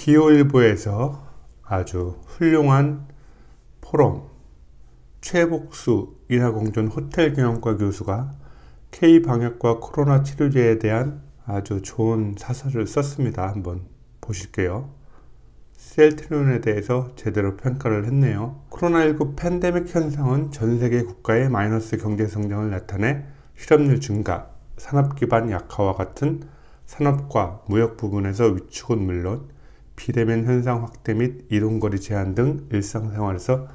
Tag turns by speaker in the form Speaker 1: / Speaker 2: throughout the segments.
Speaker 1: 기호일보에서 아주 훌륭한 포럼 최복수 인하공존 호텔 경영과 교수가 K방역과 코로나 치료제에 대한 아주 좋은 사설을 썼습니다. 한번 보실게요. 셀트리에 대해서 제대로 평가를 했네요. 코로나19 팬데믹 현상은 전 세계 국가의 마이너스 경제 성장을 나타내 실업률 증가, 산업 기반 약화와 같은 산업과 무역 부분에서 위축은 물론 비대면 현상 확대 및 이동거리 제한 등 일상생활에서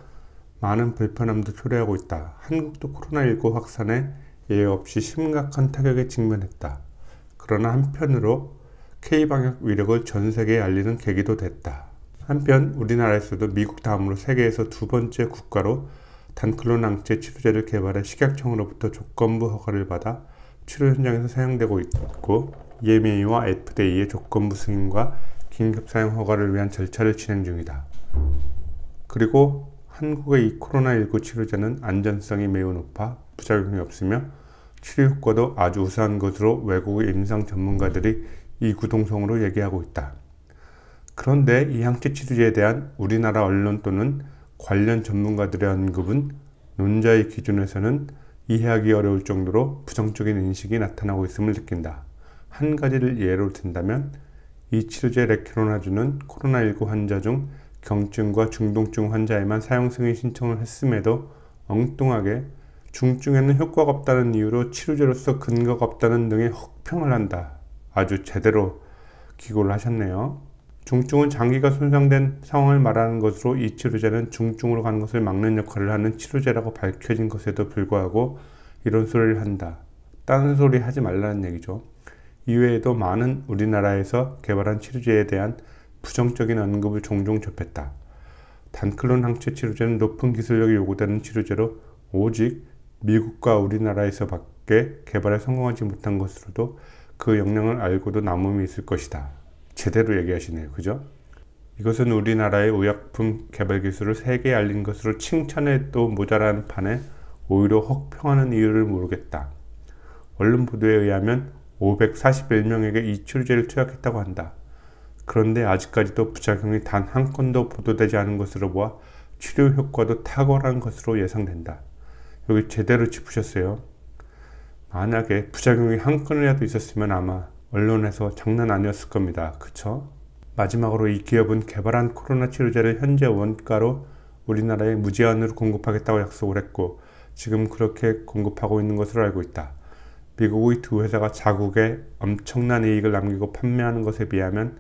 Speaker 1: 많은 불편함도 초래하고 있다. 한국도 코로나19 확산에 예외 없이 심각한 타격에 직면했다. 그러나 한편으로 K방역 위력을 전 세계에 알리는 계기도 됐다. 한편 우리나라에서도 미국 다음으로 세계에서 두 번째 국가로 단클론항체 치료제를 개발해 식약청으로부터 조건부 허가를 받아 치료 현장에서 사용되고 있고 EMA와 FDA의 조건부 승인과 긴급 사용 허가를 위한 절차를 진행 중이다. 그리고 한국의 이 코로나19 치료제는 안전성이 매우 높아 부작용이 없으며 치료 효과도 아주 우수한 것으로 외국의 임상 전문가들이 이구동성으로 얘기하고 있다. 그런데 이 항체 치료제에 대한 우리나라 언론 또는 관련 전문가들의 언급은 논자의 기준에서는 이해하기 어려울 정도로 부정적인 인식이 나타나고 있음을 느낀다. 한 가지를 예로 든다면 이 치료제 레케로나주는 코로나19 환자 중 경증과 중동증 환자에만 사용 승인 신청을 했음에도 엉뚱하게 중증에는 효과가 없다는 이유로 치료제로서 근거가 없다는 등의 혹평을 한다. 아주 제대로 기고를 하셨네요. 중증은 장기가 손상된 상황을 말하는 것으로 이 치료제는 중증으로 간 것을 막는 역할을 하는 치료제라고 밝혀진 것에도 불구하고 이런 소리를 한다. 딴 소리 하지 말라는 얘기죠. 이외에도 많은 우리나라에서 개발한 치료제에 대한 부정적인 언급을 종종 접했다. 단클론 항체 치료제는 높은 기술력이 요구되는 치료제로 오직 미국과 우리나라에서밖에 개발에 성공하지 못한 것으로도 그 역량을 알고도 남음이 있을 것이다. 제대로 얘기하시네요. 그죠? 이것은 우리나라의 의약품 개발 기술을 세계에 알린 것으로 칭찬해도 모자란 판에 오히려 혹평하는 이유를 모르겠다. 언론 보도에 의하면 541명에게 이출제를 투약했다고 한다. 그런데 아직까지도 부작용이 단 한 건도 보도되지 않은 것으로 보아 치료 효과도 탁월한 것으로 예상된다. 여기 제대로 짚으셨어요. 만약에 부작용이 한 건이라도 있었으면 아마 언론에서 장난 아니었을 겁니다. 그쵸? 마지막으로 이 기업은 개발한 코로나 치료제를 현재 원가로 우리나라에 무제한으로 공급하겠다고 약속을 했고 지금 그렇게 공급하고 있는 것으로 알고 있다. 미국의 두 회사가 자국에 엄청난 이익을 남기고 판매하는 것에 비하면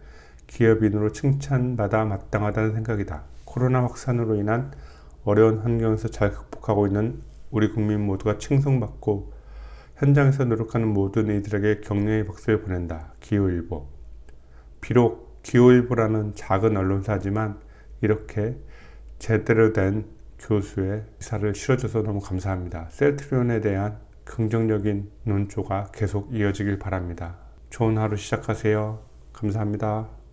Speaker 1: 기업인으로 칭찬받아 마땅하다는 생각이다. 코로나 확산으로 인한 어려운 환경에서 잘 극복하고 있는 우리 국민 모두가 칭송받고 현장에서 노력하는 모든 이들에게 격려의 박수를 보낸다. 기후일보. 비록 기후일보라는 작은 언론사지만 이렇게 제대로 된 교수의 기사를 실어줘서 너무 감사합니다. 셀트리온에 대한 긍정적인 논조가 계속 이어지길 바랍니다. 좋은 하루 시작하세요. 감사합니다.